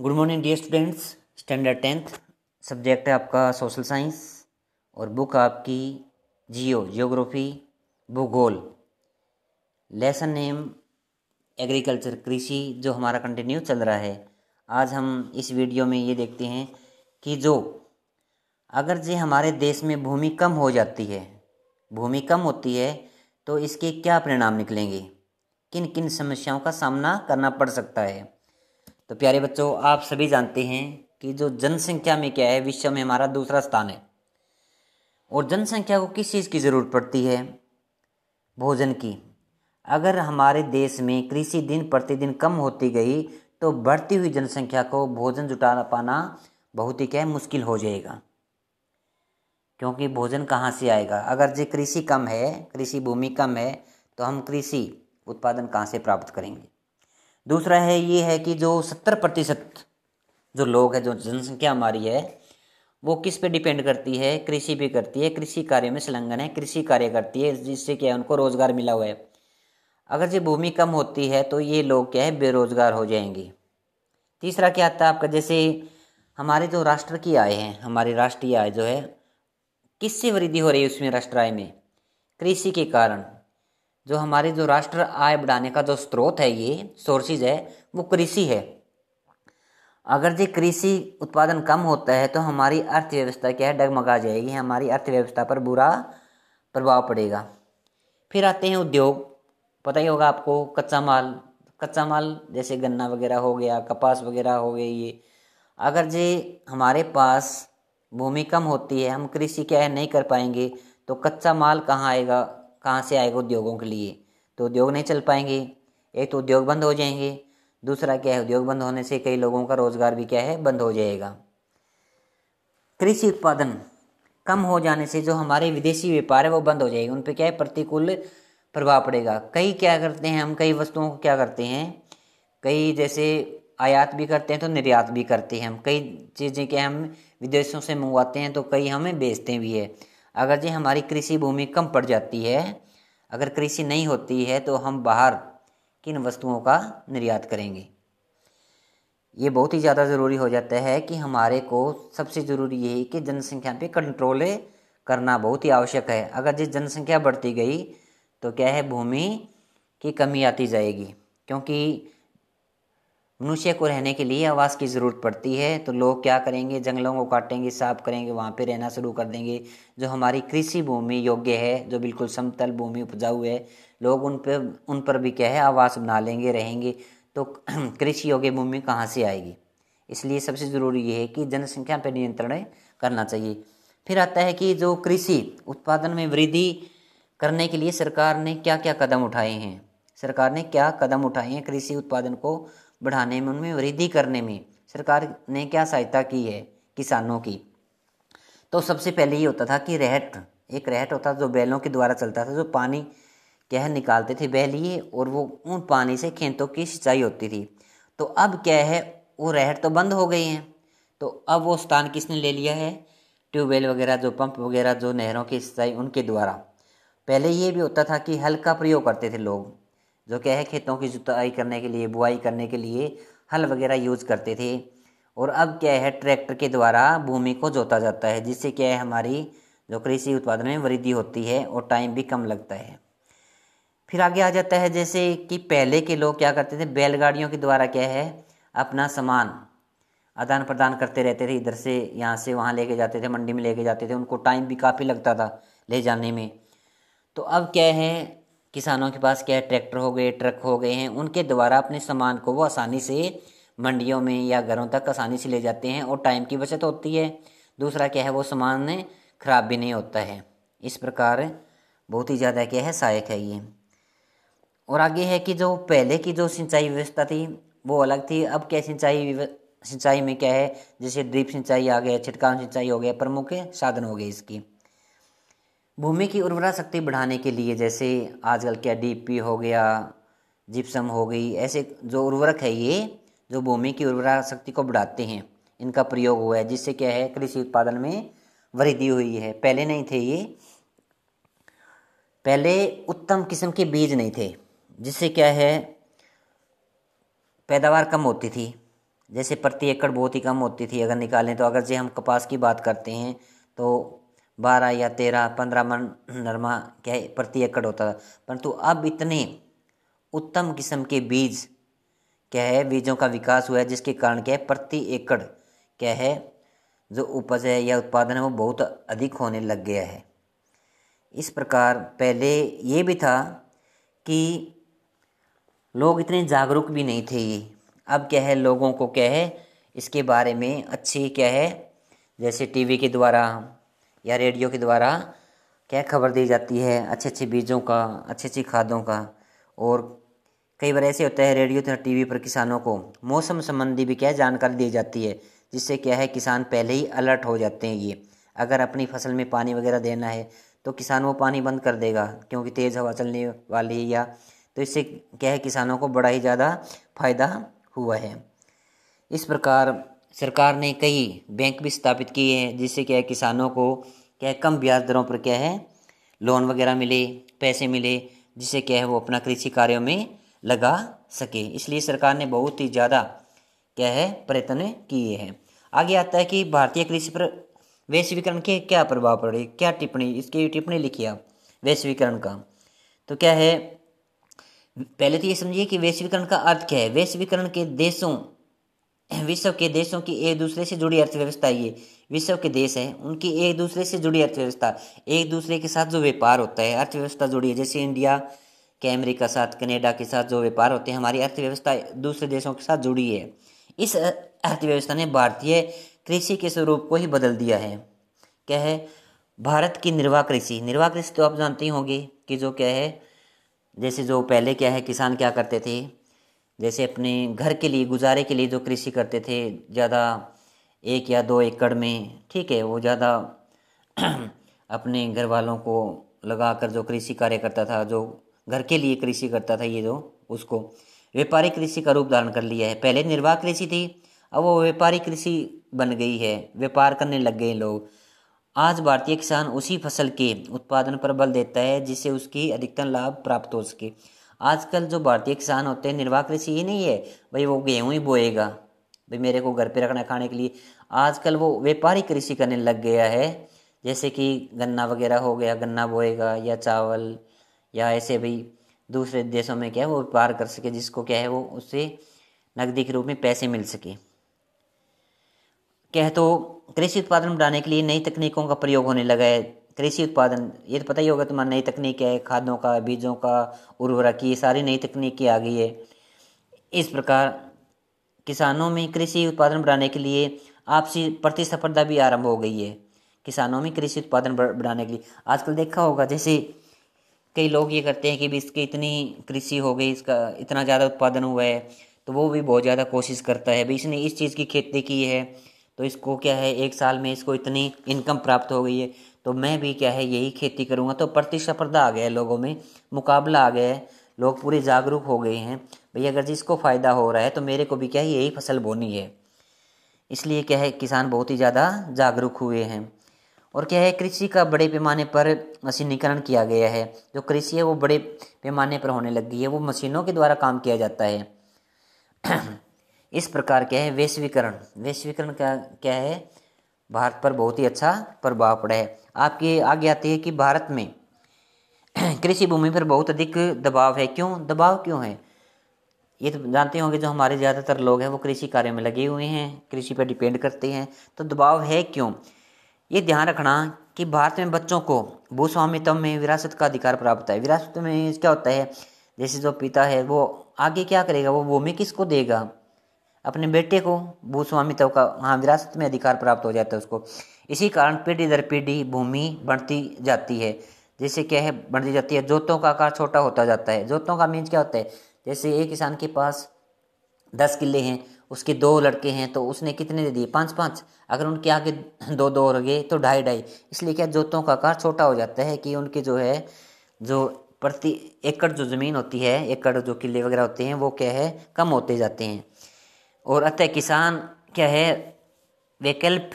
good morning dear students standard tenth subject है आपका social science और बुक आपकी जियो जियोग्राफी भूगोल लेसन नेम एग्रीकल्चर कृषि जो हमारा कंटिन्यू चल रहा है आज हम इस वीडियो में ये देखते हैं कि जो अगर जे हमारे देश में भूमि कम हो जाती है भूमि कम होती है तो इसके क्या परिणाम निकलेंगे किन किन समस्याओं का सामना करना पड़ सकता है तो प्यारे बच्चों आप सभी जानते हैं कि जो जनसंख्या में क्या है विश्व में हमारा दूसरा स्थान है और जनसंख्या को किस चीज़ की ज़रूरत पड़ती है भोजन की अगर हमारे देश में कृषि दिन प्रतिदिन कम होती गई तो बढ़ती हुई जनसंख्या को भोजन जुटा पाना बहुत ही क्या है मुश्किल हो जाएगा क्योंकि भोजन कहाँ से आएगा अगर जो कृषि कम है कृषि भूमि कम है तो हम कृषि उत्पादन कहाँ से प्राप्त करेंगे दूसरा है ये है कि जो सत्तर प्रतिशत जो लोग हैं जो जनसंख्या हमारी है वो किस पे डिपेंड करती है कृषि पे करती है कृषि कार्य में संलग्न है कृषि कार्य करती है जिससे क्या है उनको रोज़गार मिला हुआ है अगर जो भूमि कम होती है तो ये लोग क्या है बेरोज़गार हो जाएंगे तीसरा क्या आता है आपका जैसे हमारे जो राष्ट्र की आय है हमारी राष्ट्रीय आय जो है किससे वृद्धि हो रही है उसमें राष्ट्र आय में कृषि के कारण जो हमारी जो राष्ट्र आय बढ़ाने का जो स्रोत है ये सोर्सेज है वो कृषि है अगर जी कृषि उत्पादन कम होता है तो हमारी अर्थव्यवस्था क्या है डगमगा जाएगी हमारी अर्थव्यवस्था पर बुरा प्रभाव पड़ेगा फिर आते हैं उद्योग पता ही होगा आपको कच्चा माल कच्चा माल जैसे गन्ना वगैरह हो गया कपास वगैरह हो गई ये अगर जी हमारे पास भूमि कम होती है हम कृषि क्या है नहीं कर पाएंगे तो कच्चा माल कहाँ आएगा कहाँ से आएगा उद्योगों के लिए तो उद्योग नहीं चल पाएंगे एक तो उद्योग बंद हो जाएंगे दूसरा क्या है उद्योग बंद होने से कई लोगों का रोजगार भी क्या है बंद हो जाएगा कृषि उत्पादन कम हो जाने से जो हमारे विदेशी व्यापार है वो बंद हो जाएगी उन पर क्या है प्रतिकूल प्रभाव पड़ेगा कई क्या करते हैं हम कई वस्तुओं को क्या करते हैं कई जैसे आयात भी करते हैं तो निर्यात भी करते हैं हम कई चीज़ें क्या हम विदेशों से मंगवाते हैं तो कई हमें बेचते भी है अगर जी हमारी कृषि भूमि कम पड़ जाती है अगर कृषि नहीं होती है तो हम बाहर किन वस्तुओं का निर्यात करेंगे ये बहुत ही ज़्यादा ज़रूरी हो जाता है कि हमारे को सबसे ज़रूरी यही कि जनसंख्या पे कंट्रोल करना बहुत ही आवश्यक है अगर जिस जनसंख्या बढ़ती गई तो क्या है भूमि की कमी आती जाएगी क्योंकि मनुष्य को रहने के लिए आवास की ज़रूरत पड़ती है तो लोग क्या करेंगे जंगलों को काटेंगे साफ करेंगे वहाँ पे रहना शुरू कर देंगे जो हमारी कृषि भूमि योग्य है जो बिल्कुल समतल भूमि उपजाऊ है लोग उन पर उन पर भी क्या है आवास बना लेंगे रहेंगे तो कृषि योग्य भूमि कहाँ से आएगी इसलिए सबसे ज़रूरी ये है कि जनसंख्या पर नियंत्रण करना चाहिए फिर आता है कि जो कृषि उत्पादन में वृद्धि करने के लिए सरकार ने क्या क्या कदम उठाए हैं सरकार ने क्या कदम उठाए हैं कृषि उत्पादन को बढ़ाने में उनमें वृद्धि करने में सरकार ने क्या सहायता की है किसानों की तो सबसे पहले ये होता था कि रहट एक रहट होता था जो बैलों के द्वारा चलता था जो पानी कह निकालते थे बैल ये और वो उन पानी से खेतों की सिंचाई होती थी तो अब क्या है वो रहट तो बंद हो गई हैं तो अब वो स्थान किसने ले लिया है ट्यूबवेल वगैरह जो पंप वगैरह जो नहरों की सिंचाई उनके द्वारा पहले ये भी होता था कि हल का प्रयोग करते थे लोग जो क्या है खेतों की जुताई करने के लिए बुआई करने के लिए हल वगैरह यूज करते थे और अब क्या है ट्रैक्टर के द्वारा भूमि को जोता जाता है जिससे क्या है हमारी जो कृषि उत्पादन में वृद्धि होती है और टाइम भी कम लगता है फिर आगे आ जाता है जैसे कि पहले के लोग क्या करते थे बैलगाड़ियों के द्वारा क्या है अपना सामान आदान प्रदान करते रहते थे इधर से यहाँ से वहाँ लेके जाते थे मंडी में लेके जाते थे उनको टाइम भी काफ़ी लगता था ले जाने में तो अब क्या है किसानों के पास क्या है ट्रैक्टर हो गए ट्रक हो गए हैं उनके द्वारा अपने सामान को वो आसानी से मंडियों में या घरों तक आसानी से ले जाते हैं और टाइम की बचत होती है दूसरा क्या है वो सामान खराब भी नहीं होता है इस प्रकार बहुत ही ज़्यादा क्या है सहायक है ये और आगे है कि जो पहले की जो सिंचाई व्यवस्था थी वो अलग थी अब क्या सिंचाई सिंचाई में क्या है जैसे ड्रिप सिंचाई आ गया छिटकाव सिंचाई हो गया प्रमुख साधन हो गए इसकी भूमि की उर्वरा शक्ति बढ़ाने के लिए जैसे आजकल क्या डीपी हो गया जिप्सम हो गई ऐसे जो उर्वरक है ये जो भूमि की उर्वरा शक्ति को बढ़ाते हैं इनका प्रयोग हुआ है जिससे क्या है कृषि उत्पादन में वृद्धि हुई है पहले नहीं थे ये पहले उत्तम किस्म के बीज नहीं थे जिससे क्या है पैदावार कम होती थी जैसे प्रति एकड़ बहुत ही कम होती थी अगर निकालें तो अगर जो हम कपास की बात करते हैं तो बारह या तेरह पंद्रह मन नरमा क्या है प्रति एकड़ होता था परंतु अब इतने उत्तम किस्म के बीज क्या है बीजों का विकास हुआ है जिसके कारण क्या है प्रति एकड़ क्या है जो उपज है या उत्पादन है वो बहुत अधिक होने लग गया है इस प्रकार पहले ये भी था कि लोग इतने जागरूक भी नहीं थे ये अब क्या है लोगों को क्या है इसके बारे में अच्छी क्या है जैसे टीवी के द्वारा या रेडियो के द्वारा क्या खबर दी जाती है अच्छे अच्छे बीजों का अच्छी अच्छी खादों का और कई बार ऐसे होता है रेडियो तथा टी पर किसानों को मौसम संबंधी भी क्या जानकारी दी जाती है जिससे क्या है किसान पहले ही अलर्ट हो जाते हैं ये अगर अपनी फसल में पानी वगैरह देना है तो किसान वो पानी बंद कर देगा क्योंकि तेज़ हवा चलने वाली है या तो इससे क्या है किसानों को बड़ा ही ज़्यादा फायदा हुआ है इस प्रकार सरकार ने कई बैंक भी स्थापित किए हैं जिससे क्या है किसानों को क्या कम ब्याज दरों पर क्या है लोन वगैरह मिले पैसे मिले जिससे क्या है वो अपना कृषि कार्यों में लगा सके इसलिए सरकार ने बहुत ही ज़्यादा क्या है प्रयत्न किए हैं आगे आता है कि भारतीय कृषि पर वैश्वीकरण के क्या प्रभाव पड़े क्या टिप्पणी इसकी टिप्पणी लिखी आप वैश्वीकरण का तो क्या है पहले तो ये समझिए कि वैश्वीकरण का अर्थ क्या है वैश्वीकरण के देशों विश्व के देशों की एक दूसरे से जुड़ी अर्थव्यवस्था ये विश्व के देश हैं उनकी एक दूसरे से जुड़ी अर्थव्यवस्था एक दूसरे के साथ जो व्यापार होता है अर्थव्यवस्था जुड़ी है जैसे इंडिया के अमेरिका साथ कनाडा के साथ जो व्यापार होते हैं हमारी अर्थव्यवस्था दूसरे देशों के साथ जुड़ी है इस अर्थव्यवस्था ने भारतीय कृषि के स्वरूप को ही बदल दिया है क्या है भारत की निर्वाह कृषि निर्वाह कृषि तो आप जानते ही होंगे कि जो क्या है जैसे जो पहले क्या है किसान क्या करते थे जैसे अपने घर के लिए गुजारे के लिए जो कृषि करते थे ज़्यादा एक या दो एकड़ में ठीक है वो ज़्यादा अपने घर वालों को लगा कर जो कृषि कार्य करता था जो घर के लिए कृषि करता था ये जो उसको व्यापारिक कृषि का रूप धारण कर लिया है पहले निर्वाह कृषि थी अब वो व्यापारिक कृषि बन गई है व्यापार करने लग गए लोग आज भारतीय किसान उसी फसल के उत्पादन पर बल देता है जिससे उसकी अधिकतम लाभ प्राप्त हो सके आजकल जो भारतीय किसान होते हैं निर्वाह कृषि ही नहीं है भाई वो गेहूं ही बोएगा भाई मेरे को घर पे रखना खाने के लिए आजकल वो व्यापारी कृषि करने लग गया है जैसे कि गन्ना वगैरह हो गया गन्ना बोएगा या चावल या ऐसे भी दूसरे देशों में क्या है वो व्यापार कर सके जिसको क्या है वो उससे नकदी के रूप में पैसे मिल सके क्या है तो कृषि उत्पादन बढ़ाने के लिए नई तकनीकों का प्रयोग होने लगा है कृषि उत्पादन ये तो पता ही होगा तुम्हारा नई तकनीक है खादों का बीजों का उर्वरक की सारी नई तकनीक आ गई है इस प्रकार किसानों में कृषि उत्पादन बढ़ाने के लिए आपसी प्रतिस्पर्धा भी आरंभ हो गई है किसानों में कृषि उत्पादन बढ़ाने के लिए आजकल देखा होगा जैसे कई लोग ये करते हैं कि भी इसकी इतनी कृषि हो गई इसका इतना ज़्यादा उत्पादन हुआ है तो वो भी बहुत ज़्यादा कोशिश करता है भाई इसने इस चीज़ की खेती की है तो इसको क्या है एक साल में इसको इतनी इनकम प्राप्त हो गई है तो मैं भी क्या है यही खेती करूँगा तो प्रतिस्पर्धा आ गया है लोगों में मुकाबला आ गया है लोग पूरे जागरूक हो गए हैं भैया अगर जिसको फ़ायदा हो रहा है तो मेरे को भी क्या है यही फसल बोनी है इसलिए क्या है किसान बहुत ही ज़्यादा जागरूक हुए हैं और क्या है कृषि का बड़े पैमाने पर मशीनीकरण किया गया है जो कृषि है वो बड़े पैमाने पर होने लगी है वो मशीनों के द्वारा काम किया जाता है इस प्रकार क्या है वैश्वीकरण वैश्वीकरण का क्या है भारत पर बहुत ही अच्छा प्रभाव पड़ा है आपकी आगे आती है कि भारत में कृषि भूमि पर बहुत अधिक दबाव है क्यों दबाव क्यों है ये तो जानते होंगे जो हमारे ज़्यादातर लोग हैं वो कृषि कार्य में लगे हुए हैं कृषि पर डिपेंड करते हैं तो दबाव है क्यों ये ध्यान रखना कि भारत में बच्चों को भूस्वामित्व में विरासत का अधिकार प्राप्त है विरासत में क्या होता है जैसे जो पिता है वो आगे क्या करेगा वो भूमि किसको देगा अपने बेटे को भूस्वामित्व का हाँ विरासत में अधिकार प्राप्त हो जाता है उसको इसी कारण पीढ़ी दर पीढ़ी भूमि बढ़ती जाती है जैसे क्या है बढ़ती जाती है जोतों का आकार छोटा होता जाता है जोतों का मीन्स क्या होता है जैसे एक किसान के पास दस किले हैं उसके दो लड़के हैं तो उसने कितने दे दिए पाँच पाँच अगर उनके आगे दो दो हो गए तो ढाई ढाई इसलिए क्या जोतों का आकार छोटा हो जाता है कि उनके जो है जो प्रति एकड़ जो ज़मीन होती है एकड़ जो किले वगैरह होते हैं वो क्या है कम होते जाते हैं और अतः किसान क्या है वैकल्प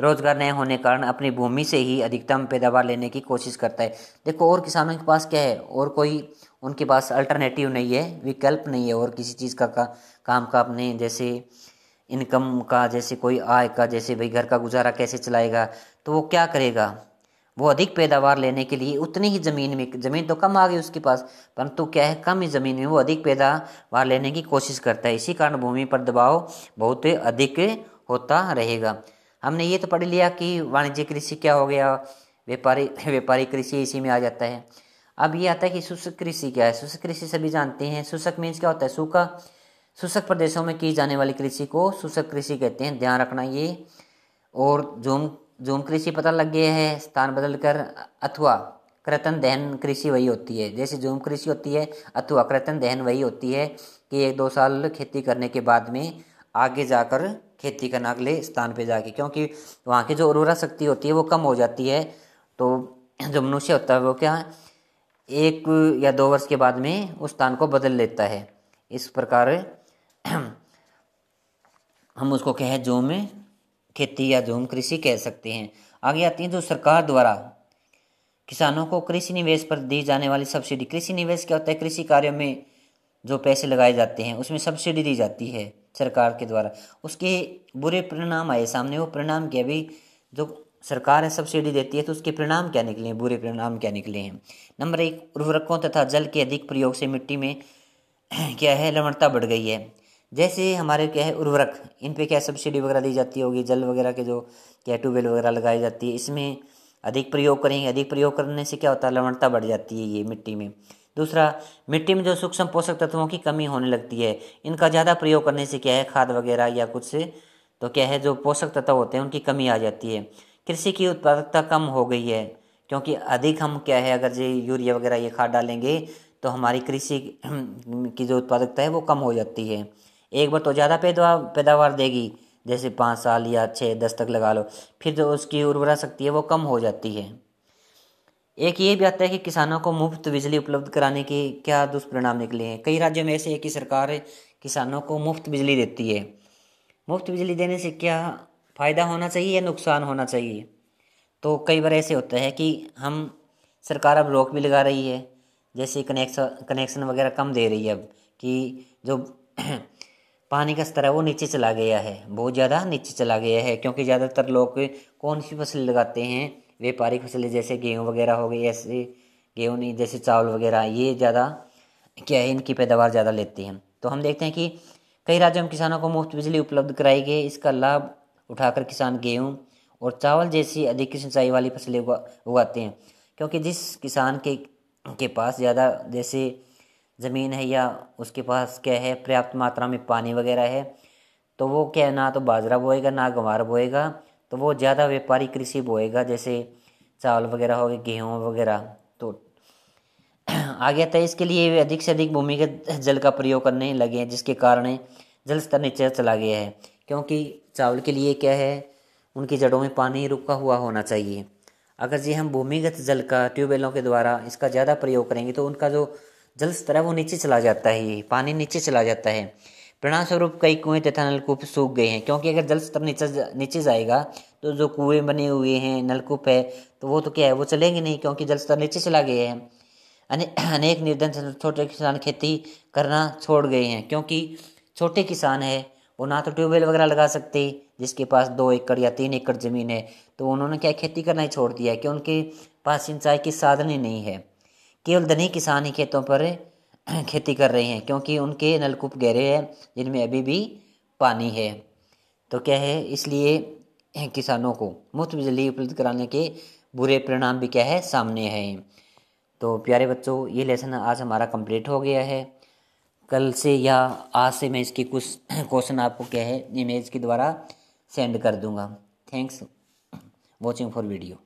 रोजगार नहीं होने कारण अपनी भूमि से ही अधिकतम पैदावार लेने की कोशिश करता है देखो और किसानों के पास क्या है और कोई उनके पास अल्टरनेटिव नहीं है विकल्प नहीं है और किसी चीज़ का, का काम का अपने जैसे इनकम का जैसे कोई आय का जैसे भाई घर का गुजारा कैसे चलाएगा तो वो क्या करेगा वो अधिक पैदावार लेने के लिए उतनी ही ज़मीन में ज़मीन तो कम आ गई उसके पास परंतु क्या है कम ही ज़मीन में वो अधिक पैदावार लेने की कोशिश करता है इसी कारण भूमि पर दबाव बहुत अधिक होता रहेगा हमने ये तो पढ़ लिया कि वाणिज्य कृषि क्या हो गया व्यापारी व्यापारी कृषि इसी में आ जाता है अब ये आता है कि शुष्क कृषि क्या है शुष्क कृषि सभी जानते हैं शुष्क मीन्स क्या होता है सूखा शुष्क प्रदेशों में की जाने वाली कृषि को शुष्क कृषि कहते हैं ध्यान रखना ये और झूम झूम कृषि पता लग गया है स्थान बदल कर अथवा कृतन दहन कृषि वही होती है जैसे झूम कृषि होती है अथवा कृतन दहन वही होती है कि एक दो साल खेती करने के बाद में आगे जाकर खेती करना अगले स्थान पे जाके क्योंकि वहाँ की जो उर्वरा शक्ति होती है वो कम हो जाती है तो जो मनुष्य होता है वो क्या एक या दो वर्ष के बाद में उस स्थान को बदल लेता है इस प्रकार हम उसको कहें जूम खेती या जूम कृषि कह सकते हैं आगे आती है जो सरकार द्वारा किसानों को कृषि निवेश पर दी जाने वाली सब्सिडी कृषि निवेश क्या होता है कृषि कार्यों में जो पैसे लगाए जाते हैं उसमें सब्सिडी दी जाती है सरकार के द्वारा उसके बुरे परिणाम आए सामने वो परिणाम क्या भी जो सरकार है सब्सिडी देती है तो उसके परिणाम क्या निकले हैं बुरे परिणाम क्या निकले हैं नंबर एक उर्वरकों तथा जल के अधिक प्रयोग से मिट्टी में क्या है लवणता बढ़ गई है जैसे हमारे क्या है उर्वरक इन पर क्या सब्सिडी वगैरह दी जाती होगी जल वगैरह के जो क्या ट्यूबवेल वगैरह लगाई जाती है इसमें अधिक प्रयोग करेंगे अधिक प्रयोग करने से क्या होता है लवणता बढ़ जाती है ये मिट्टी में दूसरा मिट्टी में जो सूक्ष्म पोषक तत्वों की कमी होने लगती है इनका ज़्यादा प्रयोग करने से क्या है खाद वगैरह या कुछ से तो क्या है जो पोषक तत्व होते हैं उनकी कमी आ जाती है कृषि की उत्पादकता कम हो गई है क्योंकि अधिक हम क्या है अगर जो यूरिया वगैरह ये खाद डालेंगे तो हमारी कृषि की जो उत्पादकता है वो कम हो जाती है एक बार तो ज़्यादा पैदा पैदावार देगी जैसे पाँच साल या छः दस तक लगा लो फिर जो उसकी उर्वरा शक्ति है वो कम हो जाती है एक ये भी आता है कि किसानों को मुफ्त बिजली उपलब्ध कराने के क्या दुष्परिणाम निकले हैं कई राज्यों में ऐसे है कि सरकार किसानों को मुफ्त बिजली देती है मुफ्त बिजली देने से क्या फ़ायदा होना चाहिए या नुकसान होना चाहिए तो कई बार ऐसे होता है कि हम सरकार अब रोक भी लगा रही है जैसे कनेक्शन कनेक्शन वगैरह कम दे रही है अब कि जो पानी का स्तर है वो नीचे चला गया है बहुत ज़्यादा नीचे चला गया है क्योंकि ज़्यादातर लोग कौन सी फसल लगाते हैं व्यापारिक फसलें जैसे गेहूँ वगैरह हो गई ऐसे गेहूँ नहीं जैसे चावल वगैरह ये ज़्यादा क्या है इनकी पैदावार ज़्यादा लेती हैं तो हम देखते हैं कि कई राज्यों में किसानों को मुफ्त बिजली उपलब्ध कराई गई इसका लाभ उठाकर किसान गेहूँ और चावल जैसी अधिक सिंचाई वाली फसलें उगा उगाते हैं क्योंकि जिस किसान के के पास ज़्यादा जैसे ज़मीन है या उसके पास क्या है पर्याप्त मात्रा में पानी वगैरह है तो वो क्या है ना तो बाजरा बोएगा ना गंवार बोएगा तो वो ज़्यादा व्यापारी कृषि बोएगा जैसे चावल वगैरह हो गए गेहूँ वगैरह तो आ गया था इसके लिए वे अधिक से अधिक भूमिगत जल का प्रयोग करने लगे हैं जिसके कारण जल स्तर नीचे चला गया है क्योंकि चावल के लिए क्या है उनकी जड़ों में पानी रुका हुआ होना चाहिए अगर जी हम भूमिगत जल का ट्यूबवेलों के द्वारा इसका ज़्यादा प्रयोग करेंगे तो उनका जो जल स्तर है वो नीचे चला जाता है पानी नीचे चला जाता है परिणाम स्वरूप कई कुएं तथा नलकूप सूख गए हैं क्योंकि अगर जल स्तर नीचे नीचे जाएगा तो जो कुएं बने हुए हैं नलकूप है तो वो तो क्या है वो चलेंगे नहीं क्योंकि जल स्तर नीचे चला गया है अनेक निर्धन छोटे किसान खेती करना छोड़ गए हैं क्योंकि छोटे किसान है वो ना तो ट्यूबवेल वगैरह लगा सकते जिसके पास दो एकड़ या तीन एकड़ ज़मीन है तो उन्होंने क्या खेती करना ही छोड़ दिया है कि उनके पास सिंचाई के साधन ही नहीं है केवल धनी किसान ही खेतों पर खेती कर रहे हैं क्योंकि उनके नलकूप गहरे हैं जिनमें अभी भी पानी है तो क्या है इसलिए किसानों को मुफ्त बिजली उपलब्ध कराने के बुरे परिणाम भी क्या है सामने हैं तो प्यारे बच्चों ये लेसन आज हमारा कंप्लीट हो गया है कल से या आज से मैं इसके कुछ क्वेश्चन आपको क्या है इमेज के द्वारा सेंड कर दूंगा थैंक्स वॉचिंग फॉर वीडियो